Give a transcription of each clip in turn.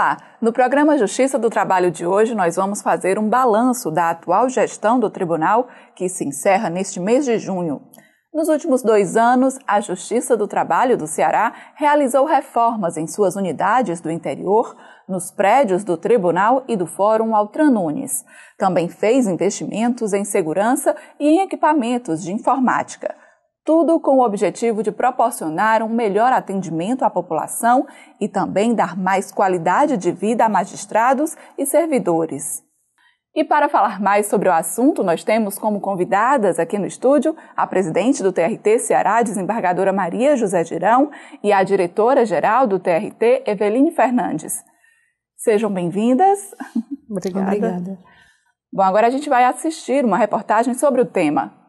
Olá! No programa Justiça do Trabalho de hoje, nós vamos fazer um balanço da atual gestão do tribunal, que se encerra neste mês de junho. Nos últimos dois anos, a Justiça do Trabalho do Ceará realizou reformas em suas unidades do interior, nos prédios do Tribunal e do Fórum Altran Nunes. Também fez investimentos em segurança e em equipamentos de informática tudo com o objetivo de proporcionar um melhor atendimento à população e também dar mais qualidade de vida a magistrados e servidores. E para falar mais sobre o assunto, nós temos como convidadas aqui no estúdio a presidente do TRT Ceará, desembargadora Maria José Girão, e a diretora-geral do TRT, Eveline Fernandes. Sejam bem-vindas. Obrigada. Obrigada. Bom, agora a gente vai assistir uma reportagem sobre o tema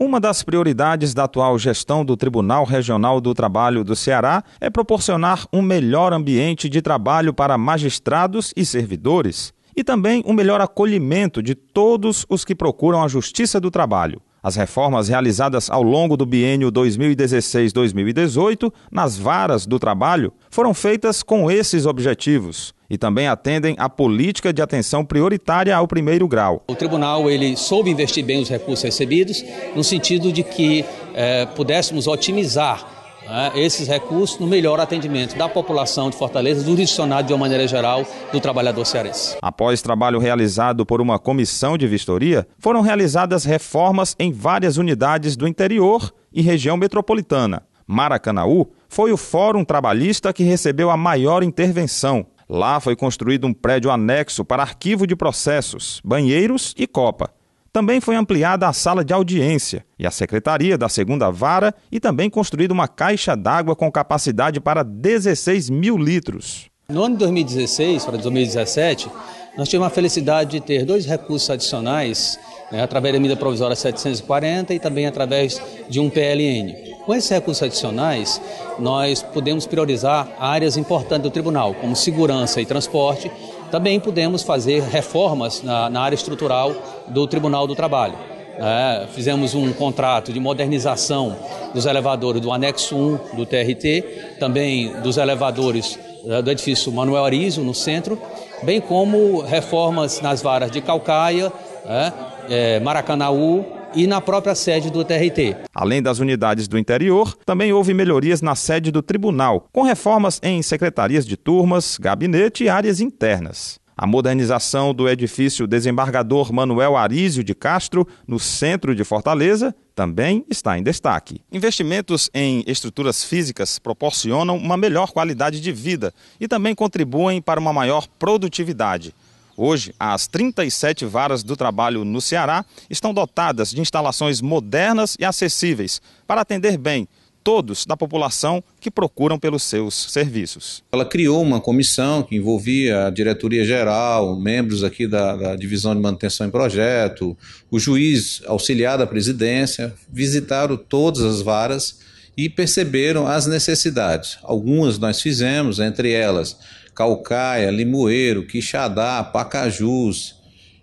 uma das prioridades da atual gestão do Tribunal Regional do Trabalho do Ceará é proporcionar um melhor ambiente de trabalho para magistrados e servidores e também um melhor acolhimento de todos os que procuram a Justiça do Trabalho. As reformas realizadas ao longo do biênio 2016-2018 nas varas do trabalho foram feitas com esses objetivos e também atendem à política de atenção prioritária ao primeiro grau. O tribunal ele soube investir bem os recursos recebidos no sentido de que eh, pudéssemos otimizar né, esses recursos no melhor atendimento da população de Fortaleza, do dicionário de uma maneira geral do trabalhador cearense. Após trabalho realizado por uma comissão de vistoria, foram realizadas reformas em várias unidades do interior e região metropolitana. Maracanaú foi o fórum trabalhista que recebeu a maior intervenção, Lá foi construído um prédio anexo para arquivo de processos, banheiros e copa. Também foi ampliada a sala de audiência e a secretaria da segunda vara e também construída uma caixa d'água com capacidade para 16 mil litros. No ano de 2016 para 2017, nós tivemos a felicidade de ter dois recursos adicionais né, através da medida provisória 740 e também através de um PLN. Com esses recursos adicionais, nós podemos priorizar áreas importantes do tribunal, como segurança e transporte. Também podemos fazer reformas na, na área estrutural do Tribunal do Trabalho. É, fizemos um contrato de modernização dos elevadores do anexo 1 do TRT, também dos elevadores eh, do edifício Manuel Arizo, no centro, bem como reformas nas varas de Calcaia, é, é, Maracanaú e na própria sede do TRT. Além das unidades do interior, também houve melhorias na sede do tribunal, com reformas em secretarias de turmas, gabinete e áreas internas. A modernização do edifício Desembargador Manuel Arísio de Castro, no centro de Fortaleza, também está em destaque. Investimentos em estruturas físicas proporcionam uma melhor qualidade de vida e também contribuem para uma maior produtividade. Hoje, as 37 varas do trabalho no Ceará estão dotadas de instalações modernas e acessíveis para atender bem todos da população que procuram pelos seus serviços. Ela criou uma comissão que envolvia a diretoria geral, membros aqui da, da divisão de manutenção em projeto, o juiz auxiliar da presidência, visitaram todas as varas e perceberam as necessidades. Algumas nós fizemos, entre elas Calcaia, Limoeiro, Quixadá, Pacajus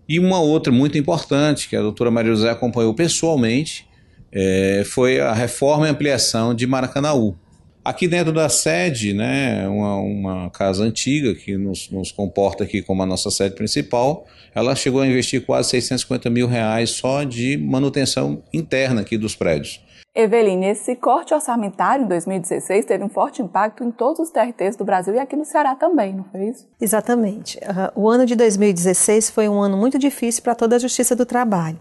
e uma outra muito importante que a doutora Maria José acompanhou pessoalmente é, foi a reforma e ampliação de Maracanaú. Aqui dentro da sede, né, uma, uma casa antiga que nos, nos, comporta aqui como a nossa sede principal, ela chegou a investir quase 650 mil reais só de manutenção interna aqui dos prédios. Eveline, esse corte orçamentário em 2016 teve um forte impacto em todos os TRTs do Brasil e aqui no Ceará também, não foi isso? Exatamente. Ah, o ano de 2016 foi um ano muito difícil para toda a Justiça do Trabalho.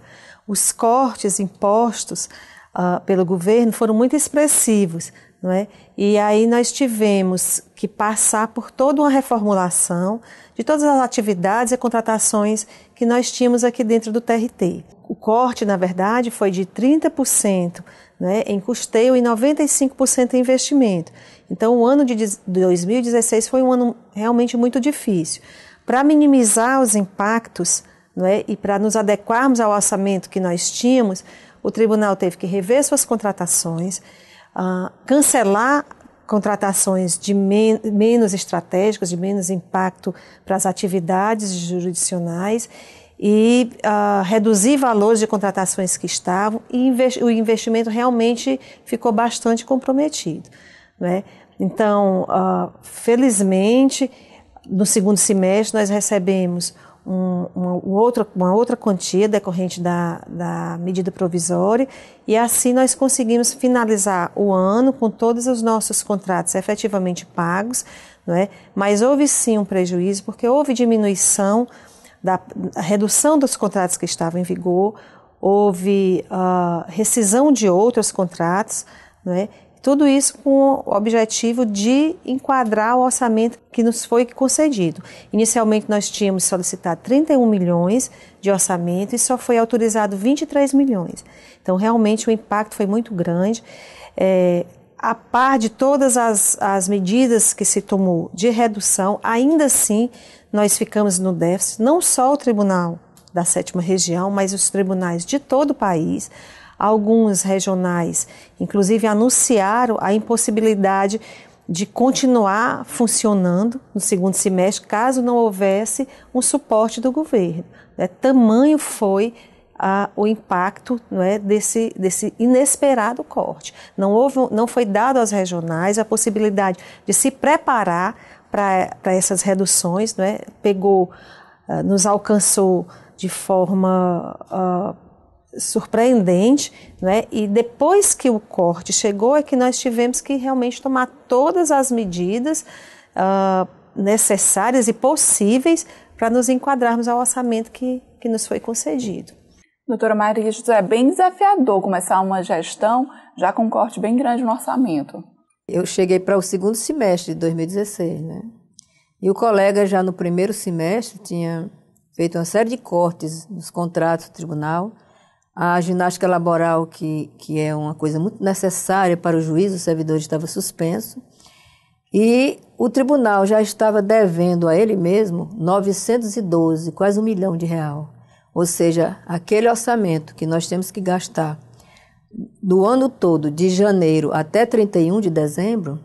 Os cortes impostos ah, pelo governo foram muito expressivos, não é? E aí nós tivemos que passar por toda uma reformulação de todas as atividades e contratações que nós tínhamos aqui dentro do TRT. O corte, na verdade, foi de 30% né, em custeio e 95% em investimento. Então, o ano de 2016 foi um ano realmente muito difícil. Para minimizar os impactos é? e para nos adequarmos ao orçamento que nós tínhamos, o tribunal teve que rever suas contratações, uh, cancelar contratações de men menos estratégicas, de menos impacto para as atividades jurisdicionais e uh, reduzir valores de contratações que estavam e o investimento realmente ficou bastante comprometido. Né? Então, uh, felizmente, no segundo semestre nós recebemos um, uma, outra, uma outra quantia decorrente da, da medida provisória, e assim nós conseguimos finalizar o ano com todos os nossos contratos efetivamente pagos, não é? mas houve sim um prejuízo, porque houve diminuição da redução dos contratos que estavam em vigor, houve uh, rescisão de outros contratos, não é? Tudo isso com o objetivo de enquadrar o orçamento que nos foi concedido. Inicialmente nós tínhamos solicitado 31 milhões de orçamento e só foi autorizado 23 milhões. Então realmente o impacto foi muito grande. É, a par de todas as, as medidas que se tomou de redução, ainda assim nós ficamos no déficit, não só o Tribunal da Sétima Região, mas os tribunais de todo o país alguns regionais, inclusive anunciaram a impossibilidade de continuar funcionando no segundo semestre, caso não houvesse um suporte do governo. Né? Tamanho foi ah, o impacto né, desse, desse inesperado corte. Não, houve, não foi dado às regionais a possibilidade de se preparar para essas reduções, né? pegou, ah, nos alcançou de forma ah, surpreendente, né? e depois que o corte chegou é que nós tivemos que realmente tomar todas as medidas uh, necessárias e possíveis para nos enquadrarmos ao orçamento que, que nos foi concedido. Doutora Maria José, é bem desafiador começar uma gestão já com um corte bem grande no orçamento. Eu cheguei para o segundo semestre de 2016, né? E o colega já no primeiro semestre tinha feito uma série de cortes nos contratos do tribunal, a ginástica laboral, que, que é uma coisa muito necessária para o juiz, o servidor estava suspenso. E o tribunal já estava devendo a ele mesmo 912, quase um milhão de real. Ou seja, aquele orçamento que nós temos que gastar do ano todo, de janeiro até 31 de dezembro,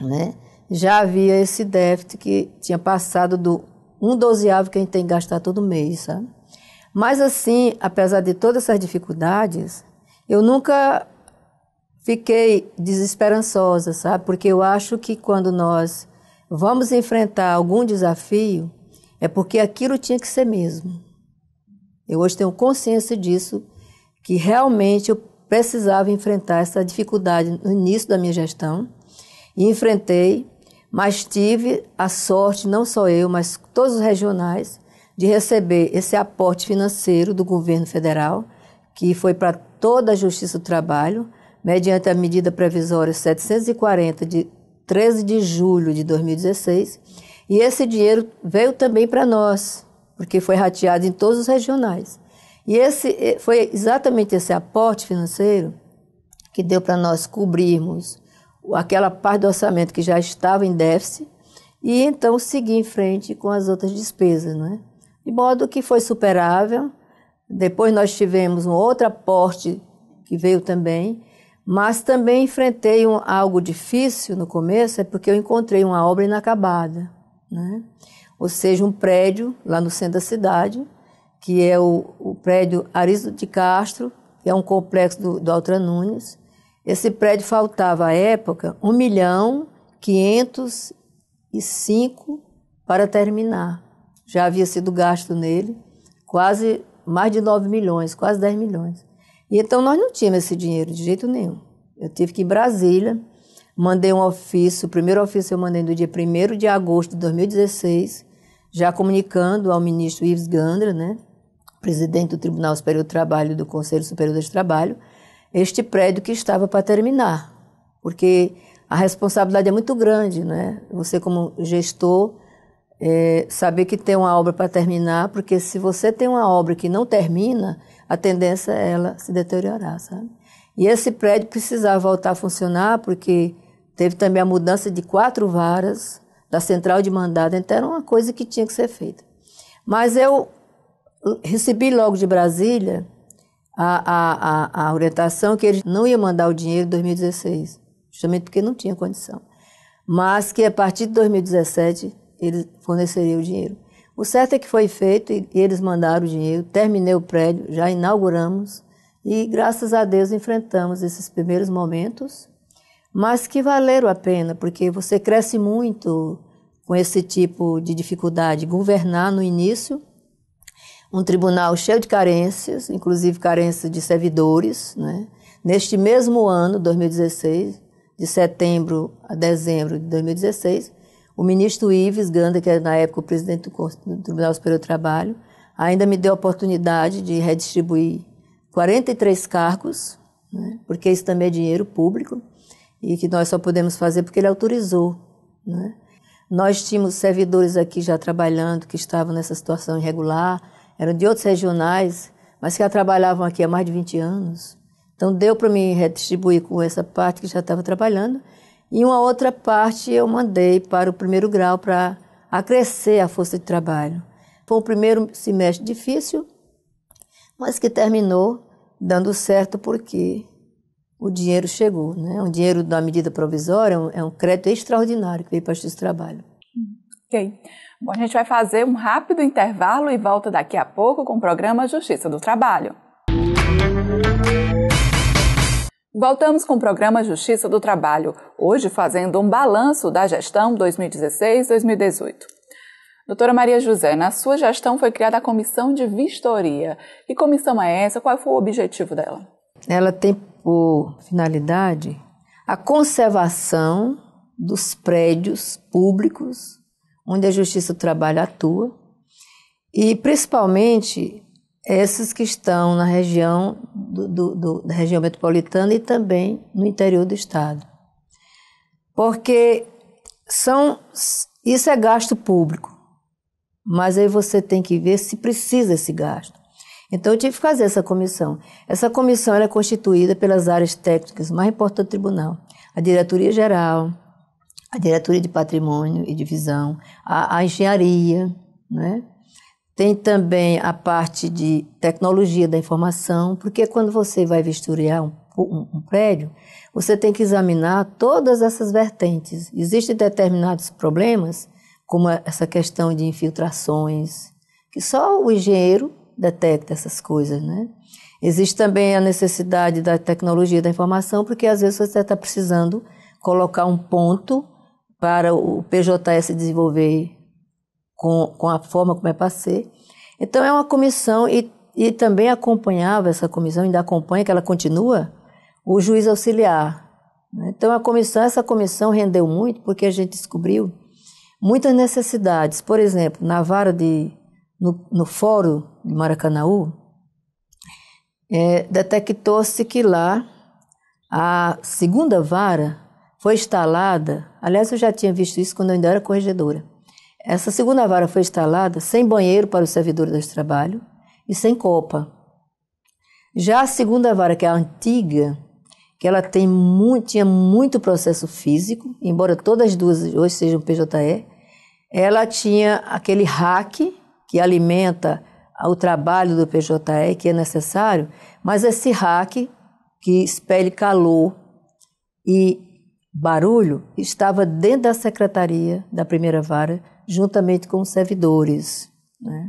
né, já havia esse déficit que tinha passado do um dozeavo que a gente tem que gastar todo mês, sabe? Mas assim, apesar de todas essas dificuldades, eu nunca fiquei desesperançosa, sabe? Porque eu acho que quando nós vamos enfrentar algum desafio, é porque aquilo tinha que ser mesmo. Eu hoje tenho consciência disso, que realmente eu precisava enfrentar essa dificuldade no início da minha gestão. E enfrentei, mas tive a sorte, não só eu, mas todos os regionais, de receber esse aporte financeiro do governo federal, que foi para toda a Justiça do Trabalho, mediante a medida provisória 740 de 13 de julho de 2016. E esse dinheiro veio também para nós, porque foi rateado em todos os regionais. E esse foi exatamente esse aporte financeiro que deu para nós cobrirmos aquela parte do orçamento que já estava em déficit e então seguir em frente com as outras despesas, não é? de modo que foi superável. Depois nós tivemos um outro aporte que veio também, mas também enfrentei um, algo difícil no começo, é porque eu encontrei uma obra inacabada, né? ou seja, um prédio lá no centro da cidade, que é o, o prédio Aristo de Castro, que é um complexo do, do Altra Nunes. Esse prédio faltava, à época, 1 milhão 505 para terminar já havia sido gasto nele, quase mais de 9 milhões, quase 10 milhões. E então nós não tínhamos esse dinheiro de jeito nenhum. Eu tive que ir em Brasília, mandei um ofício, o primeiro ofício eu mandei no dia 1 de agosto de 2016, já comunicando ao ministro Ives Gandra, né, presidente do Tribunal Superior do Trabalho e do Conselho Superior do Trabalho, este prédio que estava para terminar, porque a responsabilidade é muito grande, né? Você como gestor é, saber que tem uma obra para terminar, porque se você tem uma obra que não termina, a tendência é ela se deteriorar, sabe? E esse prédio precisava voltar a funcionar, porque teve também a mudança de quatro varas da central de mandado, então era uma coisa que tinha que ser feita. Mas eu recebi logo de Brasília a, a, a, a orientação que eles não iam mandar o dinheiro em 2016, justamente porque não tinha condição. Mas que a partir de 2017 eles forneceriam o dinheiro. O certo é que foi feito e, eles mandaram o dinheiro. Terminei o prédio, já inauguramos e, graças a Deus, enfrentamos esses primeiros momentos, mas que valeram a pena, porque você cresce muito com esse tipo de dificuldade. Governar no início, um tribunal cheio de carências, inclusive carências de servidores, né? Neste mesmo ano, 2016, de setembro a dezembro de 2016, o ministro Ives Ganda, que era é, na época o presidente do Tribunal Superior do Trabalho, ainda me deu a oportunidade de redistribuir 43 cargos, né, porque isso também é dinheiro público e que nós só podemos fazer porque ele autorizou. Né. Nós tínhamos servidores aqui já trabalhando que estavam nessa situação irregular, eram de outros regionais, mas que já trabalhavam aqui há mais de 20 anos. Então deu para me redistribuir com essa parte que já estava trabalhando e uma outra parte eu mandei para o primeiro grau para acrescer a força de trabalho. Foi o primeiro semestre difícil, mas que terminou dando certo porque o dinheiro chegou. Né? O dinheiro da medida provisória é um crédito extraordinário que veio para a Justiça do Trabalho. Ok. Bom, a gente vai fazer um rápido intervalo e volta daqui a pouco com o programa Justiça do Trabalho. Voltamos com o programa Justiça do Trabalho, hoje fazendo um balanço da gestão 2016-2018. Doutora Maria José, na sua gestão foi criada a Comissão de Vistoria. Que comissão é essa? Qual foi o objetivo dela? Ela tem por finalidade a conservação dos prédios públicos onde a Justiça do Trabalho atua e, principalmente, essas que estão na região do, do, do, da região metropolitana e também no interior do estado. Porque são isso é gasto público, mas aí você tem que ver se precisa esse gasto. Então eu tive que fazer essa comissão. Essa comissão era é constituída pelas áreas técnicas mais importantes do tribunal: a diretoria geral, a diretoria de patrimônio e divisão, a, a engenharia, né? Tem também a parte de tecnologia da informação, porque quando você vai vistoriar um, um, um prédio, você tem que examinar todas essas vertentes. Existem determinados problemas, como essa questão de infiltrações, que só o engenheiro detecta essas coisas, né? Existe também a necessidade da tecnologia da informação, porque às vezes você está precisando colocar um ponto para o PJS desenvolver com, com a forma como é passei. Então é uma comissão e, e também acompanhava essa comissão, ainda acompanha, que ela continua, o juiz auxiliar. Né. Então a comissão, essa comissão rendeu muito porque a gente descobriu muitas necessidades. Por exemplo, na vara de no, no fórum de Maracanaú, é, detectou-se que lá a segunda vara foi instalada. Aliás, eu já tinha visto isso quando eu ainda era corregedora. Essa segunda vara foi instalada sem banheiro para os servidores do trabalho e sem copa. Já a segunda vara, que é a antiga, que ela tem muito, tinha muito processo físico, embora todas as duas hoje sejam PJE, ela tinha aquele rack que alimenta o trabalho do PJE, que é necessário, mas esse rack que espelha calor e barulho estava dentro da secretaria da primeira vara juntamente com os servidores. Né?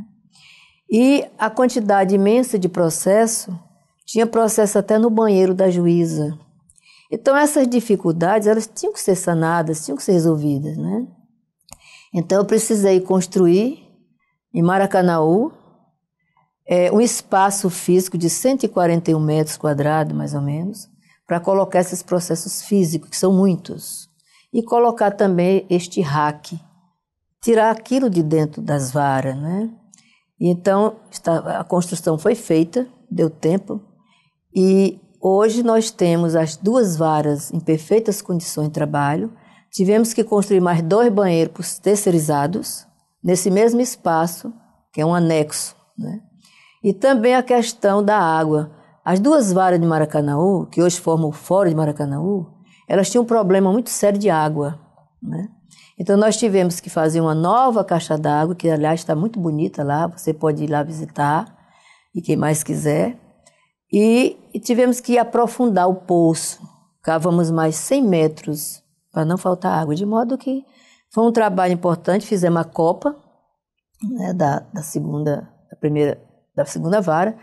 E a quantidade imensa de processo, tinha processo até no banheiro da juíza. Então essas dificuldades, elas tinham que ser sanadas, tinham que ser resolvidas, né? Então eu precisei construir em Maracanaú é, um espaço físico de 141 metros quadrados, mais ou menos, para colocar esses processos físicos, que são muitos, e colocar também este rack tirar aquilo de dentro das varas, né? E então a construção foi feita, deu tempo, e hoje nós temos as duas varas em perfeitas condições de trabalho. Tivemos que construir mais dois banheiros terceirizados nesse mesmo espaço, que é um anexo, né? E também a questão da água. As duas varas de Maracanaú, que hoje formam o Fórum de Maracanaú, elas tinham um problema muito sério de água, né? Então, nós tivemos que fazer uma nova caixa d'água, que, aliás, está muito bonita lá, você pode ir lá visitar, e quem mais quiser. E, e tivemos que aprofundar o poço, cavamos mais 100 metros para não faltar água, de modo que foi um trabalho importante, fizemos a copa né, da, da segunda, da primeira, da segunda vara,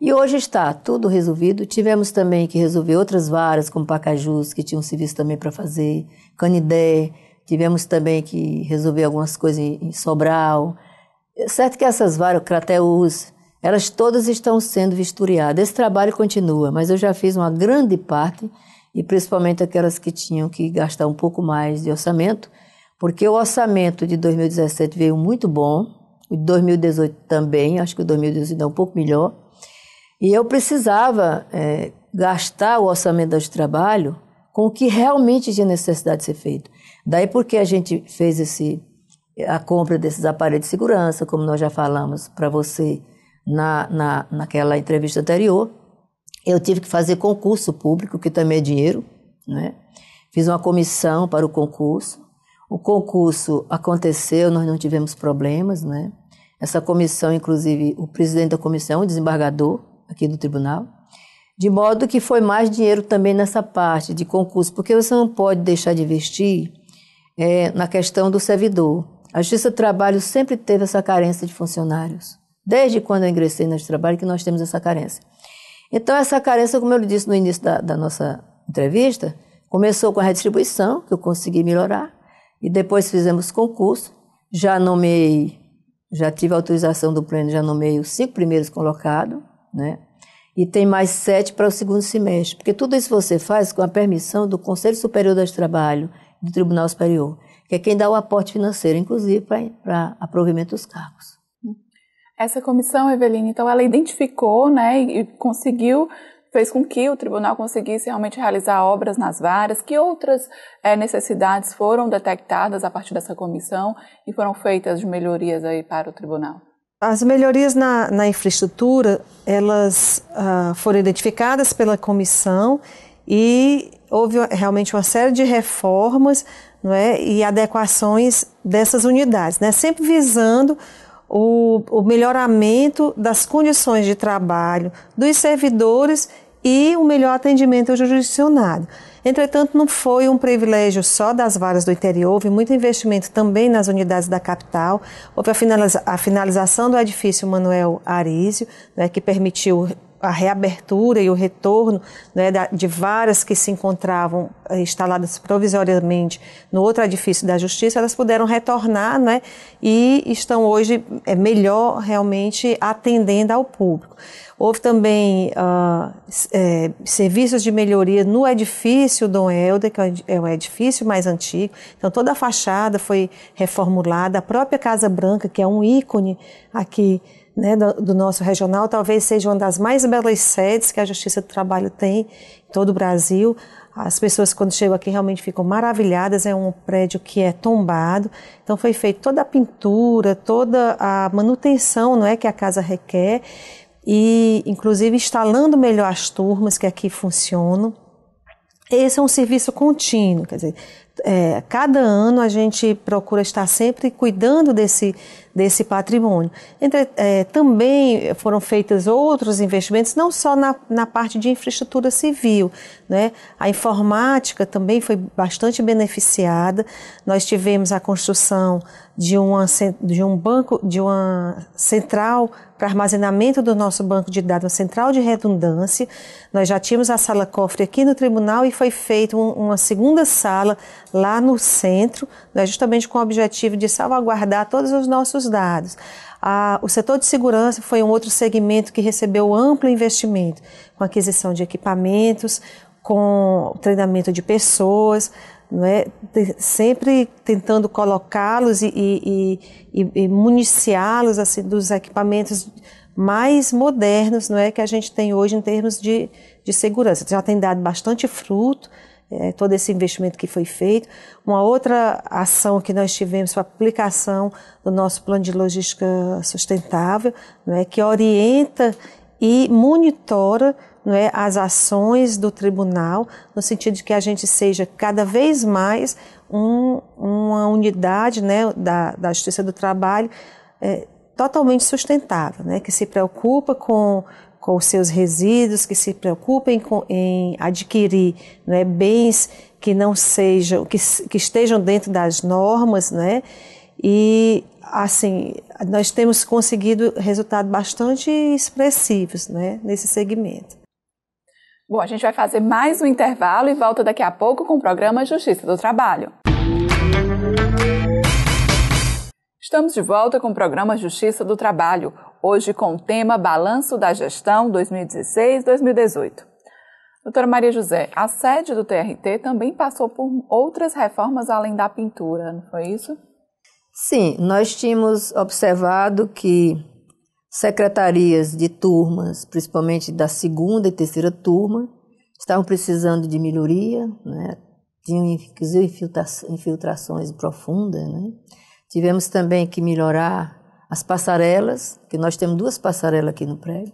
e hoje está tudo resolvido. Tivemos também que resolver outras varas, como Pacajus, que tinha um serviço também para fazer, Canidé, Tivemos também que resolver algumas coisas em Sobral. É certo que essas várias, Crateus, elas todas estão sendo vistoriadas. Esse trabalho continua, mas eu já fiz uma grande parte, e principalmente aquelas que tinham que gastar um pouco mais de orçamento, porque o orçamento de 2017 veio muito bom, o de 2018 também, acho que o 2018 é um pouco melhor. E eu precisava é, gastar o orçamento de trabalho com o que realmente tinha necessidade de ser feito. Daí porque a gente fez esse, a compra desses aparelhos de segurança, como nós já falamos para você na, na, naquela entrevista anterior, eu tive que fazer concurso público, que também é dinheiro, né? Fiz uma comissão para o concurso. O concurso aconteceu, nós não tivemos problemas, né? Essa comissão, inclusive, o presidente da comissão, o desembargador aqui do tribunal, de modo que foi mais dinheiro também nessa parte de concurso, porque você não pode deixar de investir é, na questão do servidor. A Justiça do Trabalho sempre teve essa carência de funcionários. Desde quando eu ingressei na de trabalho que nós temos essa carência. Então, essa carência, como eu lhe disse no início da, da nossa entrevista, começou com a redistribuição, que eu consegui melhorar, e depois fizemos concurso. Já nomeei, já tive autorização do pleno, já nomeei os cinco primeiros colocados, né? E tem mais sete para o segundo semestre, porque tudo isso você faz com a permissão do Conselho Superior do Trabalho, do Tribunal Superior, que é quem dá o aporte financeiro, inclusive, para aprovimento dos cargos. Essa comissão, Eveline, então, ela identificou né, e conseguiu fez com que o tribunal conseguisse realmente realizar obras nas varas? Que outras é, necessidades foram detectadas a partir dessa comissão e foram feitas de melhorias aí para o tribunal? As melhorias na, na infraestrutura elas ah, foram identificadas pela comissão e houve realmente uma série de reformas não é, e adequações dessas unidades, né, sempre visando o, o melhoramento das condições de trabalho dos servidores e o melhor atendimento ao jurisdicionado. Entretanto, não foi um privilégio só das varas do interior, houve muito investimento também nas unidades da capital. Houve a, finaliza a finalização do edifício Manuel Arísio, né, que permitiu a reabertura e o retorno né, de várias que se encontravam eh, instaladas provisoriamente no outro edifício da Justiça, elas puderam retornar né, e estão hoje é, melhor realmente atendendo ao público. Houve também é, serviços de melhoria no edifício Dom Helder, que é um é edifício mais antigo. Então, toda a fachada foi reformulada. A própria Casa Branca, que é um ícone aqui né, do, do, nosso regional, talvez seja uma das mais belas sedes que a Justiça do Trabalho tem em todo o Brasil. As pessoas, quando chegam aqui, realmente ficam maravilhadas. É um prédio que é tombado, então foi feita toda a pintura, toda a manutenção não é, que a casa requer, e inclusive instalando melhor as turmas que aqui funcionam. Esse é um serviço contínuo, quer dizer, é, cada ano a gente procura estar sempre cuidando desse, desse patrimônio. Entre, é, também foram feitos outros investimentos, não só na, na parte de infraestrutura civil. Né? A informática também foi bastante beneficiada. Nós tivemos a construção de, uma, de um banco, de uma central para armazenamento do nosso banco de dados, uma central de redundância. Nós já tínhamos a sala cofre aqui no tribunal e foi feita um, uma segunda sala lá no centro, né? justamente com o objetivo de salvaguardar todos os nossos os dados. o setor de segurança foi um outro segmento que recebeu amplo investimento, com aquisição de equipamentos, com treinamento de pessoas, é? sempre tentando colocá-los e, e, e, e municiá-los assim, dos equipamentos mais modernos não é, que a gente tem hoje em termos de, de segurança. Já tem dado bastante fruto, é, todo esse investimento que foi feito. Uma outra ação que nós tivemos foi a aplicação do nosso plano de logística sustentável, é que orienta e monitora é as ações do tribunal, no sentido de que a gente seja cada vez mais um, uma unidade né, da, da Justiça do Trabalho é, totalmente sustentável, né, que se preocupa com com os seus resíduos, que se preocupem com, em adquirir né, bens que não sejam, que, que estejam dentro das normas, né? E assim, nós temos conseguido resultados bastante expressivos né, nesse segmento. Bom, a gente vai fazer mais um intervalo e volta daqui a pouco com o programa Justiça do Trabalho. Estamos de volta com o programa Justiça do Trabalho hoje com o tema Balanço da Gestão 2016-2018. Doutora Maria José, a sede do TRT também passou por outras reformas além da pintura, não foi isso? Sim, nós tínhamos observado que secretarias de turmas, principalmente da segunda e terceira turma, estavam precisando de melhoria, né? tinham inclusive infiltrações profundas. Né? Tivemos também que melhorar as passarelas, que nós temos duas passarelas aqui no prédio,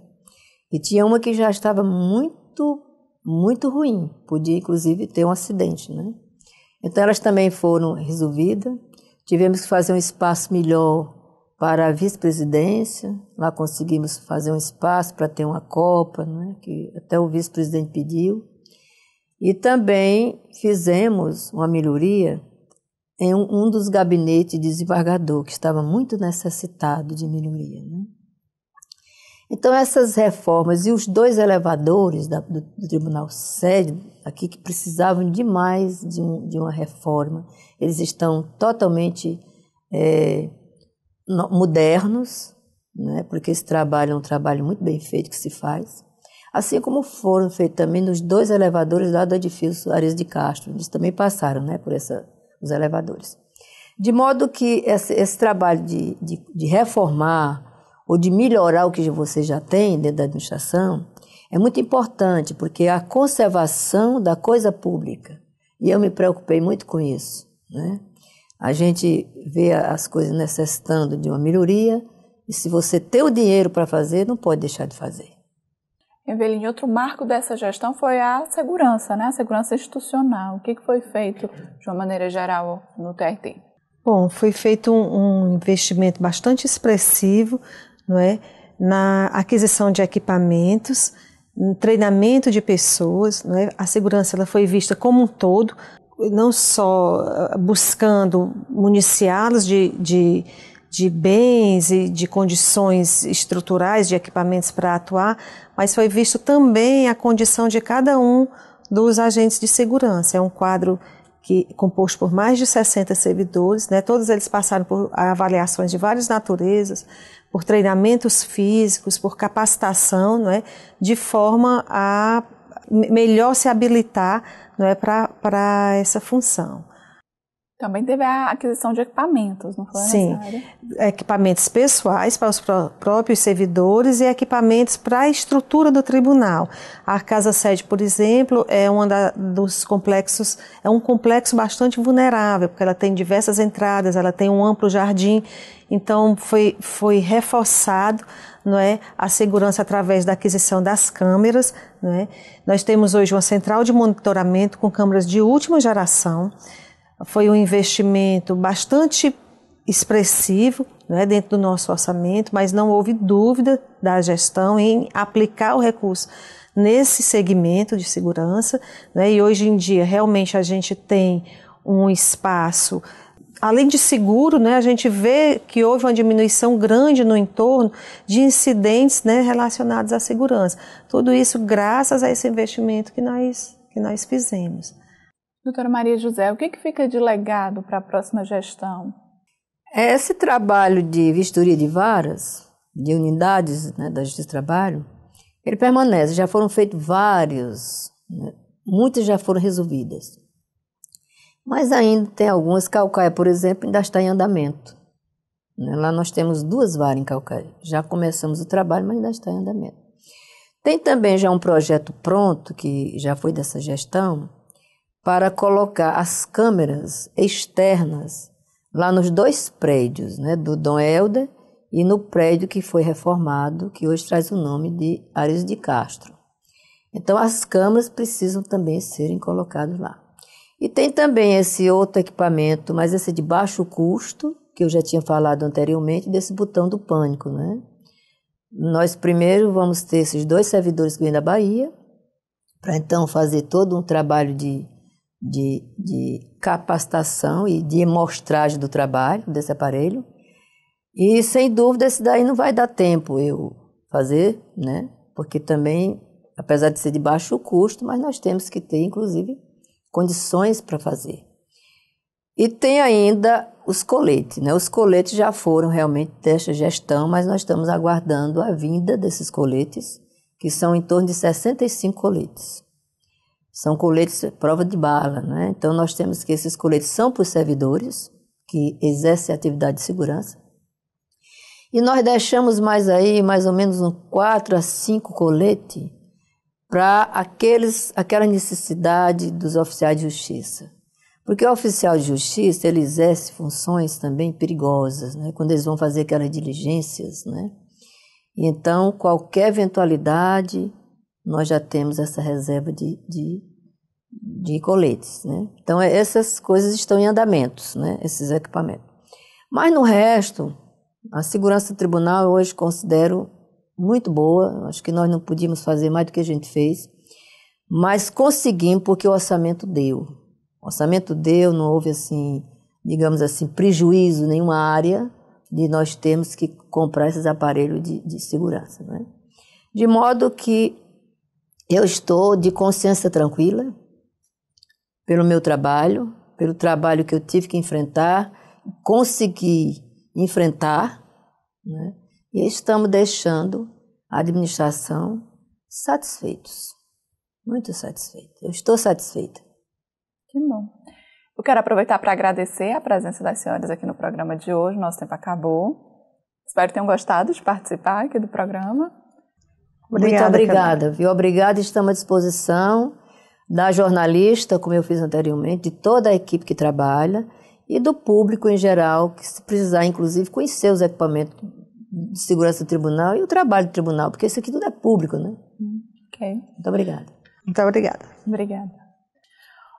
e tinha uma que já estava muito, muito ruim, podia inclusive ter um acidente, né? Então elas também foram resolvidas. Tivemos que fazer um espaço melhor para a vice-presidência. Lá conseguimos fazer um espaço para ter uma copa, né? Que até o vice-presidente pediu. E também fizemos uma melhoria em um dos gabinetes de desembargador, que estava muito necessitado de melhoria. Né? Então, essas reformas e os dois elevadores da, do, do, Tribunal Sede, aqui que precisavam demais de, um, de uma reforma, eles estão totalmente é, no, modernos, né? porque esse trabalho é um trabalho muito bem feito que se faz. Assim como foram feitos também nos dois elevadores lá do edifício Arias de Castro, eles também passaram né, por essa os elevadores. De modo que esse, esse trabalho de, de, de reformar ou de melhorar o que você já tem dentro da administração é muito importante, porque a conservação da coisa pública. E eu me preocupei muito com isso. Né? A gente vê as coisas necessitando de uma melhoria, e se você tem o dinheiro para fazer, não pode deixar de fazer. Eveline, outro marco dessa gestão foi a segurança, né? a segurança institucional. O que foi feito, de uma maneira geral, no TRT? Bom, foi feito um, um investimento bastante expressivo não é? na aquisição de equipamentos, no treinamento de pessoas. Não é? A segurança ela foi vista como um todo, não só ah, buscando municiá-los de, de de bens e de condições estruturais, de equipamentos para atuar, mas foi visto também a condição de cada um dos agentes de segurança. É um quadro que composto por mais de 60 servidores, né? Todos eles passaram por avaliações de várias naturezas, por treinamentos físicos, por capacitação, né? De forma a melhor se habilitar, não é, para essa função. Também teve a aquisição de equipamentos, não foi? Sim, equipamentos pessoais para os pró próprios servidores e equipamentos para a estrutura do tribunal. A Casa Sede, por exemplo, é um dos complexos, é um complexo bastante vulnerável, porque ela tem diversas entradas, ela tem um amplo jardim, então foi, foi reforçado não é, a segurança através da aquisição das câmeras. Não é? Nós temos hoje uma central de monitoramento com câmeras de última geração foi um investimento bastante expressivo né, dentro do nosso orçamento, mas não houve dúvida da gestão em aplicar o recurso nesse segmento de segurança. Né, e hoje em dia, realmente, a gente tem um espaço. Além de seguro, né, a gente vê que houve uma diminuição grande no entorno de incidentes né, relacionados à segurança. Tudo isso graças a esse investimento que nós, que nós fizemos. Doutora Maria José, o que, que fica de legado para a próxima gestão? É esse trabalho de vistoria de varas, de unidades né, da Justiça de Trabalho, ele permanece. Já foram feitos vários, né, muitas já foram resolvidas. Mas ainda tem algumas. Calcaia, por exemplo, ainda está em andamento. Né? Lá nós temos duas varas em Calcaia. Já começamos o trabalho, mas ainda está em andamento. Tem também já um projeto pronto, que já foi dessa gestão, para colocar as câmeras externas lá nos dois prédios, né, do Dom Helder e no prédio que foi reformado, que hoje traz o nome de Ares de Castro. Então, as câmeras precisam também serem colocadas lá. E tem também esse outro equipamento, mas esse é de baixo custo, que eu já tinha falado anteriormente, desse botão do pânico, né? Nós primeiro vamos ter esses dois servidores que vêm da Bahia, para então fazer todo um trabalho de de, de capacitação e de amostragem do trabalho desse aparelho. E sem dúvida esse daí não vai dar tempo eu fazer, né? Porque também, apesar de ser de baixo custo, mas nós temos que ter, inclusive, condições para fazer. E tem ainda os coletes, né? Os coletes já foram realmente desta gestão, mas nós estamos aguardando a vinda desses coletes, que são em torno de 65 coletes são coletes prova de bala, né? Então nós temos que esses coletes são para os servidores que exercem atividade de segurança. E nós deixamos mais aí mais ou menos um 4 a 5 coletes para aqueles aquela necessidade dos oficiais de justiça. Porque o oficial de justiça, ele exerce funções também perigosas, né? Quando eles vão fazer aquelas diligências, né? E então qualquer eventualidade nós já temos essa reserva de, de, de coletes. Né? Então, é, essas coisas estão em andamentos, né? esses equipamentos. Mas no resto, a segurança do tribunal eu hoje considero muito boa. Acho que nós não podíamos fazer mais do que a gente fez, mas conseguimos porque o orçamento deu. O orçamento deu, não houve assim, digamos assim, prejuízo nenhuma área de nós termos que comprar esses aparelhos de, de segurança. Né? De modo que eu estou de consciência tranquila pelo meu trabalho, pelo trabalho que eu tive que enfrentar, consegui enfrentar, né? e estamos deixando a administração satisfeitos, muito satisfeita. Eu estou satisfeita. Que bom. Eu quero aproveitar para agradecer a presença das senhoras aqui no programa de hoje. Nosso tempo acabou. Espero que tenham gostado de participar aqui do programa. Obrigada, Muito obrigada, viu? Obrigada, estamos à disposição da jornalista, como eu fiz anteriormente, de toda a equipe que trabalha e do público em geral, que se precisar, inclusive, conhecer os equipamentos de segurança do tribunal e o trabalho do tribunal, porque isso aqui tudo é público, né? Ok. Muito obrigada. Muito obrigada. Obrigada.